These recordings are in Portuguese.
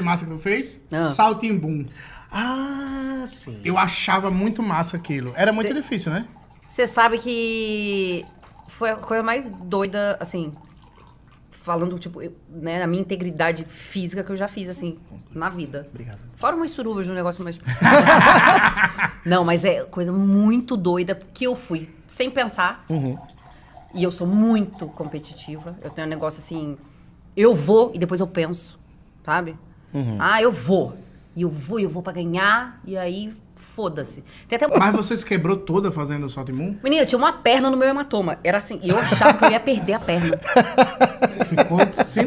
massa que tu fez? Ah. Saltimbum. Ah, sim. Eu achava muito massa aquilo. Era muito Cê... difícil, né? Você sabe que foi a coisa mais doida, assim, falando, tipo, eu, né, na minha integridade física que eu já fiz, assim, na vida. Obrigado. Fora umas surubas no negócio, mas. Não, mas é coisa muito doida que eu fui sem pensar. Uhum. E eu sou muito competitiva. Eu tenho um negócio assim. Eu vou e depois eu penso, sabe? Uhum. Ah, eu vou. E eu vou, eu vou para ganhar. E aí, foda-se. Até... Mas você se quebrou toda fazendo o salto imune? Menina, eu tinha uma perna no meu hematoma. Era assim, eu achava que eu ia perder a perna. Ficou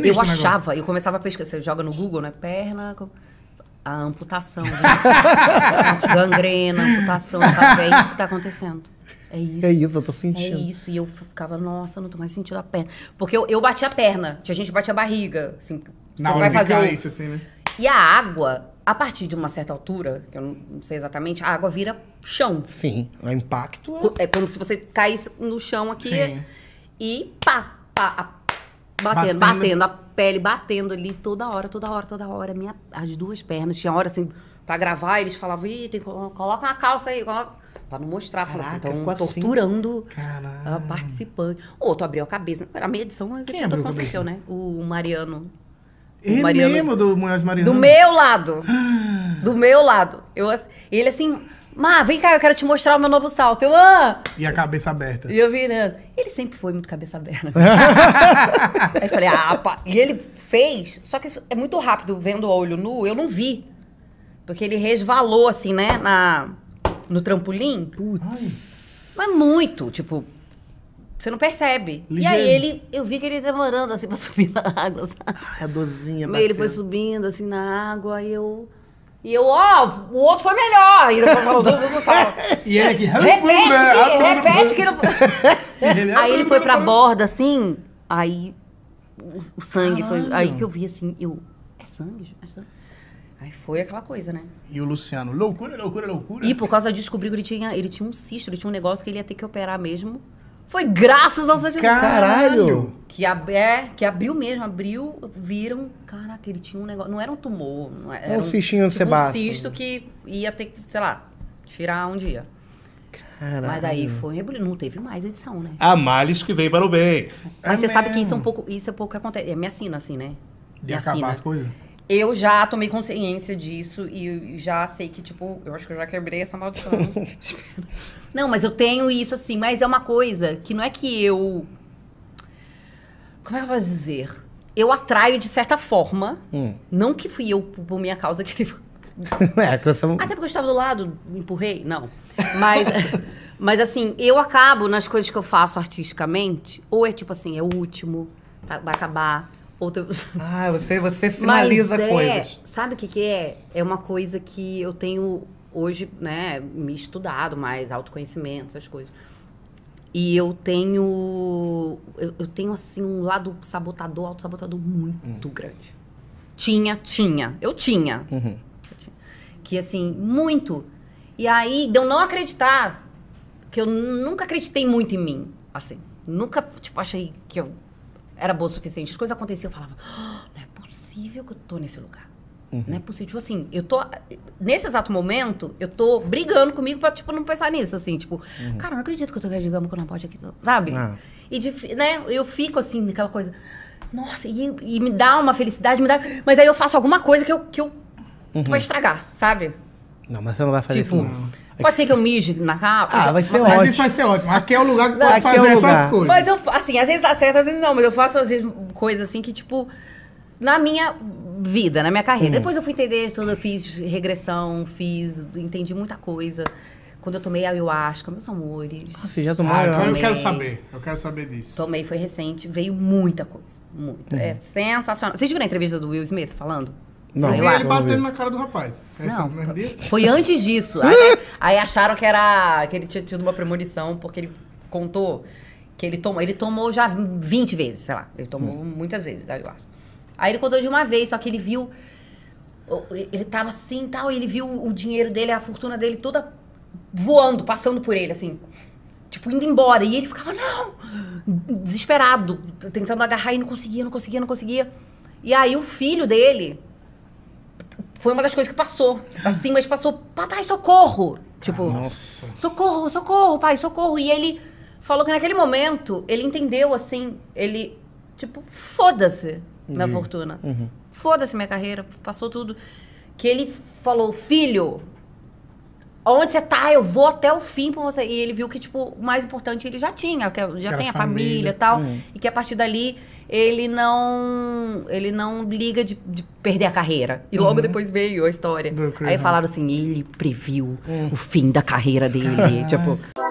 Eu achava, negócio. eu começava a pesquisar. Você joga no Google, né? Perna... A amputação. Né? gangrena, amputação. Tá é isso que tá acontecendo. É isso. É isso, eu tô sentindo. É isso. E eu ficava, nossa, não tô mais sentindo a perna. Porque eu, eu bati a perna. Tinha gente que bate a barriga. Assim, Na você hora vai fazer. Isso, assim, né? E a água, a partir de uma certa altura, que eu não, sei exatamente, a água vira chão. Sim, o impacto é... É como se você caísse no chão aqui Sim. e pá, pá, a Batendo, batendo, batendo, a pele batendo ali toda hora, toda hora, toda hora. Minha, as duas pernas. Tinha hora assim, pra gravar, eles falavam, Ih, tem, coloca uma calça aí, coloca. Pra não mostrar, assim, Caraca, assim, então torturando assim. a participante. Outro abriu a cabeça. A minha edição, que tudo aconteceu, né? O Mariano é Mariano, mesmo do Munhoz Mariano? Do meu lado. do meu lado. Eu, assim, ele assim, Má, vem cá, eu quero te mostrar o meu novo salto. Eu, ah! E a cabeça aberta. E eu virando. Ele sempre foi muito cabeça aberta. Aí eu falei, ah, pá. E ele fez, só que é muito rápido, vendo o olho nu, eu não vi. Porque ele resvalou, assim, né, na, no trampolim. Putz. Mas muito, tipo, você não percebe. Ligeiro. E aí ele, eu vi que ele demorando assim pra subir na água, sabe? Ah, é a dorzinha mas. Ele foi subindo assim na água e eu... E eu, ó, oh, o outro foi melhor. E, e ele aqui... Repete, que, né, repete que não... foi. Ah, aí ele foi pra borda assim, aí o sangue Caralho. foi... Aí que eu vi assim, eu... É sangue? É sangue? Aí foi aquela coisa, né? E o Luciano, loucura, loucura, loucura. E por causa disso, descobri que ele tinha, ele tinha um cisto, ele tinha um negócio que ele ia ter que operar mesmo. Foi graças ao Santiago. Caralho! Que, ab, é, que abriu mesmo, abriu, viram. Caraca, ele tinha um negócio. Não era um tumor. Não era, é, era um cistinho tipo, um cisto que ia ter que, sei lá, tirar um dia. Caralho. Mas aí foi Não teve mais edição, né? A males que veio para o bem. Mas é você mesmo. sabe que isso é um pouco. Isso é pouco que acontece. É me assina assim, né? De minha acabar as coisas. Eu já tomei consciência disso e já sei que, tipo, eu acho que eu já quebrei essa maldição. não, mas eu tenho isso assim, mas é uma coisa que não é que eu. Como é que eu posso dizer? Eu atraio de certa forma. Hum. Não que fui eu por minha causa que ele. é, que você... Até porque eu estava do lado, empurrei, não. Mas. mas assim, eu acabo nas coisas que eu faço artisticamente, ou é tipo assim, é o último, tá, vai acabar ah, você, você finaliza Mas é, coisas. Sabe o que, que é? É uma coisa que eu tenho hoje, né, me estudado mais, autoconhecimento, essas coisas. E eu tenho. Eu, eu tenho, assim, um lado sabotador, auto-sabotador muito hum. grande. Tinha, tinha. Eu tinha. Uhum. eu tinha. Que, assim, muito. E aí, de eu não acreditar, que eu nunca acreditei muito em mim, assim. Nunca, tipo, achei que eu era boa o suficiente, as coisas aconteciam, eu falava, oh, não é possível que eu tô nesse lugar. Uhum. Não é possível. Tipo assim, eu tô. Nesse exato momento, eu tô brigando comigo pra, tipo, não pensar nisso. Assim, tipo, uhum. cara, não acredito que eu tô digamos que eu não pode aqui, sabe? Ah. E de, né, eu fico assim, naquela coisa. Nossa, e, e, me dá uma felicidade, me dá. Mas aí eu faço alguma coisa que eu. Que eu uhum. pra estragar, sabe? Não, mas você não vai fazer tipo, isso. Não. É pode ser que eu mije na capa. Ah, vai ser mas ótimo. Mas isso vai ser ótimo. Aqui é o lugar que pode Aqui é fazer é essas coisas. Mas eu, assim, às vezes dá certo, às vezes não. Mas eu faço, às vezes, coisas assim que, tipo, na minha vida, na minha carreira. Hum. Depois eu fui entender tudo, eu fiz regressão, fiz, entendi muita coisa. Quando eu tomei ayahuasca, meus amores. Ah, você já tomou ah, ayahuasca? Eu quero saber, eu quero saber disso. Tomei, foi recente, veio muita coisa, muita. Uhum. É sensacional. Vocês viram a entrevista do Will Smith falando? Não, eu vi ele é. batendo na cara do rapaz. É não, foi antes disso. aí, aí, acharam que era que ele tinha tido uma premonição, porque ele contou que ele tomou. Ele tomou já 20 vezes, sei lá. Ele tomou hum. muitas vezes acho. Aí ele contou de uma vez, só que ele viu. Ele tava assim e tal, e ele viu o dinheiro dele, a fortuna dele toda voando, passando por ele, assim. Tipo, indo embora. E ele ficava, não! Desesperado, tentando agarrar e não conseguia, não conseguia, não conseguia. E aí o filho dele foi uma das coisas que passou. Assim, mas passou, papai, socorro! Tipo, Nossa. socorro, socorro, pai, socorro. E ele falou que naquele momento ele entendeu assim, ele, tipo, foda-se minha fortuna. Uhum. Foda-se minha carreira, passou tudo. Que ele falou, filho, Onde você tá, eu vou até o fim por você. E ele viu que, tipo, o mais importante ele já tinha, que é já tem a família e tal. Hum. E que a partir dali ele não ele não liga de, de perder a carreira. E logo uhum. depois veio a história. Aí né? falaram assim, ele previu é. o fim da carreira dele. Tipo.